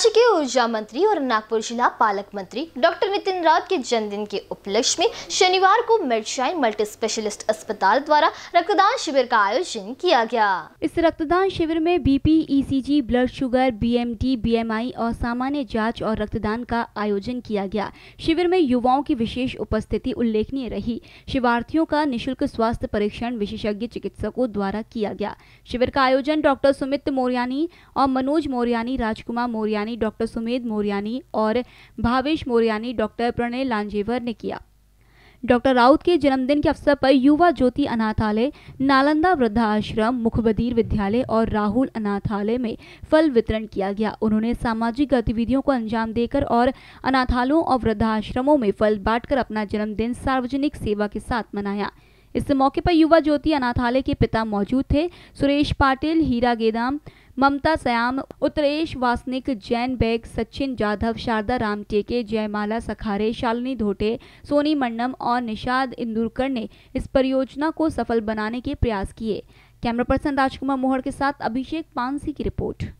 राज्य के ऊर्जा मंत्री और नागपुर जिला पालक मंत्री डॉक्टर नितिन राउत के जन्मदिन के उपलक्ष्य में शनिवार को मिर्चाई मल्टी स्पेशलिस्ट अस्पताल द्वारा रक्तदान शिविर का आयोजन किया गया इस रक्तदान शिविर में BP, ECG, blood sugar BMD, BMI और सामान्य जाँच और रक्तदान का आयोजन किया गया शिविर में युवाओं की विशेष उपस्थिति उल्लेखनीय रही शिवार्थियों का निःशुल्क स्वास्थ्य परीक्षण विशेषज्ञ चिकित्सकों द्वारा किया गया शिविर का आयोजन डॉक्टर सुमित मोरियानी और मनोज मोरियानी राजकुमार मोरियानी मोरयानी डॉक्टर सुमेध मोरयानी और भावेश मोरयानी डॉक्टर प्रणय लांजेवर ने किया डॉक्टर राउत के जन्मदिन के अवसर पर युवा ज्योति अनाथालय नालंदा वृद्धाश्रम मुखबदीर विद्यालय और राहुल अनाथालय में फल वितरण किया गया उन्होंने सामाजिक गतिविधियों को अंजाम देकर और अनाथालयों और वृद्धाश्रमों में फल बांटकर अपना जन्मदिन सार्वजनिक सेवा के साथ मनाया इस मौके पर युवा ज्योति अनाथालय के पिता मौजूद थे सुरेश पाटिल हीरा गेदाम ममता सयाम उत्तरेश वासनिक जैन बेग सचिन जाधव शारदा राम टेके जयमाला सखारे शालिनी धोटे सोनी मंडम और निषाद इंदुरकर ने इस परियोजना को सफल बनाने के प्रयास किए कैमरा पर्सन राजकुमार मोहर के साथ अभिषेक पानसी की रिपोर्ट